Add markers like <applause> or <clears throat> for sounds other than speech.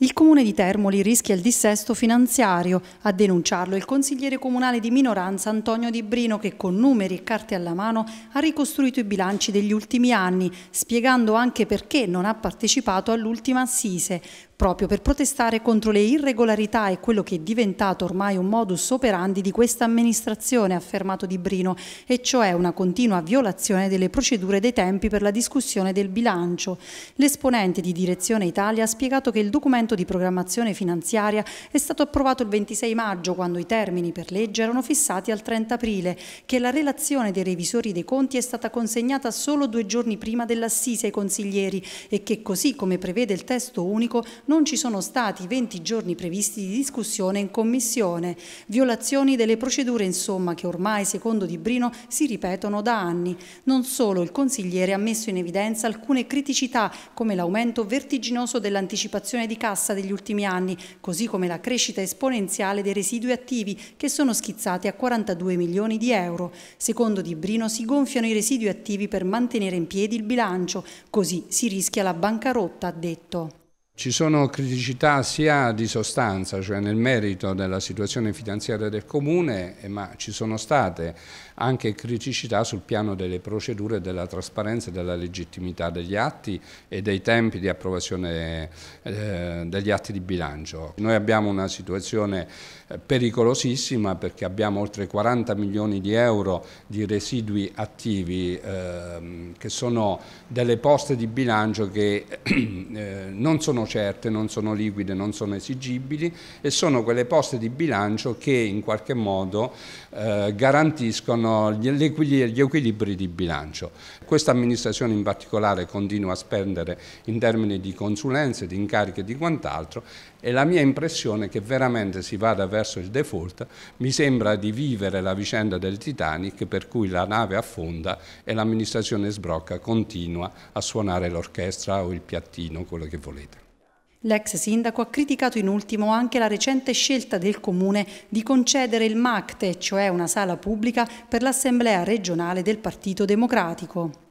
Il comune di Termoli rischia il dissesto finanziario, a denunciarlo il consigliere comunale di minoranza Antonio Di Brino che con numeri e carte alla mano ha ricostruito i bilanci degli ultimi anni, spiegando anche perché non ha partecipato all'ultima assise, proprio per protestare contro le irregolarità e quello che è diventato ormai un modus operandi di questa amministrazione, ha affermato Di Brino, e cioè una continua violazione delle procedure dei tempi per la discussione del bilancio. L'esponente di Direzione Italia ha spiegato che il documento rendiconto di programmazione finanziaria è stato approvato il 26 maggio quando i termini per legge erano fissati al 30 aprile, che la relazione dei revisori dei conti è stata consegnata solo due giorni prima dell'assise ai consiglieri e che così come prevede il testo unico non ci sono stati 20 giorni previsti di discussione in commissione. Violazioni delle procedure insomma che ormai secondo Di Brino si ripetono da anni. Non solo il consigliere ha messo in evidenza alcune criticità come l'aumento vertiginoso dell'anticipazione di cassa cassa degli ultimi anni, così come la crescita esponenziale dei residui attivi che sono schizzati a 42 milioni di euro. Secondo Di Brino si gonfiano i residui attivi per mantenere in piedi il bilancio, così si rischia la bancarotta, ha detto. Ci sono criticità sia di sostanza, cioè nel merito della situazione finanziaria del Comune, eh, ma ci sono state anche criticità sul piano delle procedure, della trasparenza e della legittimità degli atti e dei tempi di approvazione eh, degli atti di bilancio. Noi abbiamo una situazione eh, pericolosissima perché abbiamo oltre 40 milioni di euro di residui attivi ehm, che sono delle poste di bilancio che <clears throat> non sono certe, non sono liquide, non sono esigibili e sono quelle poste di bilancio che in qualche modo eh, garantiscono gli, equilibri di bilancio. Questa amministrazione in particolare continua a spendere in termini di consulenze, di incariche e di quant'altro e la mia impressione è che veramente si vada verso il default, mi sembra di vivere la vicenda del Titanic per cui la nave affonda e l'amministrazione sbrocca continua a suonare l'orchestra o il piattino, quello che volete. L'ex sindaco ha criticato in ultimo anche la recente scelta del Comune di concedere il MACTE, cioè una sala pubblica, per l'Assemblea regionale del Partito Democratico.